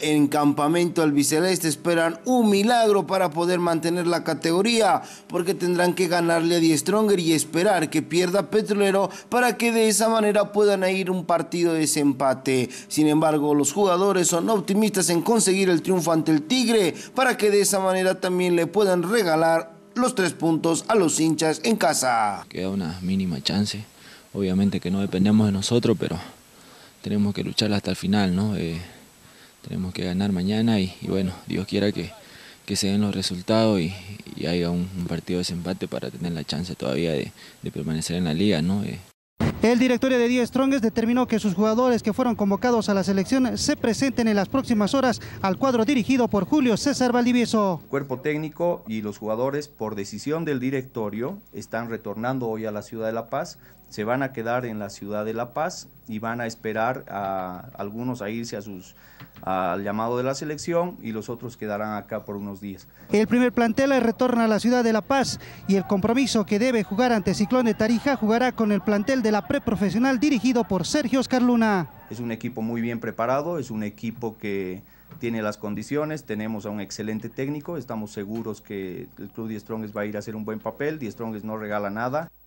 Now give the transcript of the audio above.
En Campamento Albiceleste esperan un milagro para poder mantener la categoría, porque tendrán que ganarle a Die Stronger y esperar que pierda Petrolero para que de esa manera puedan ir un partido de desempate. Sin embargo, los jugadores son optimistas en conseguir el triunfo ante el Tigre para que de esa manera también le puedan regalar los tres puntos a los hinchas en casa. Queda una mínima chance, obviamente que no dependemos de nosotros, pero tenemos que luchar hasta el final, ¿no? Eh, tenemos que ganar mañana y, bueno, Dios quiera que, se den los resultados y, haya un, partido de desempate para tener la chance todavía de, permanecer en la liga, eh. El directorio de 10 Strongest determinó que sus jugadores que fueron convocados a la selección se presenten en las próximas horas al cuadro dirigido por Julio César Valdivieso. Cuerpo técnico y los jugadores, por decisión del directorio, están retornando hoy a la ciudad de La Paz se van a quedar en la ciudad de La Paz y van a esperar a algunos a irse a sus al llamado de la selección y los otros quedarán acá por unos días. El primer plantel retorna a la ciudad de La Paz y el compromiso que debe jugar ante Ciclón de Tarija jugará con el plantel de la preprofesional dirigido por Sergio Oscar Luna. Es un equipo muy bien preparado, es un equipo que tiene las condiciones, tenemos a un excelente técnico, estamos seguros que el club de va a ir a hacer un buen papel, Die no regala nada.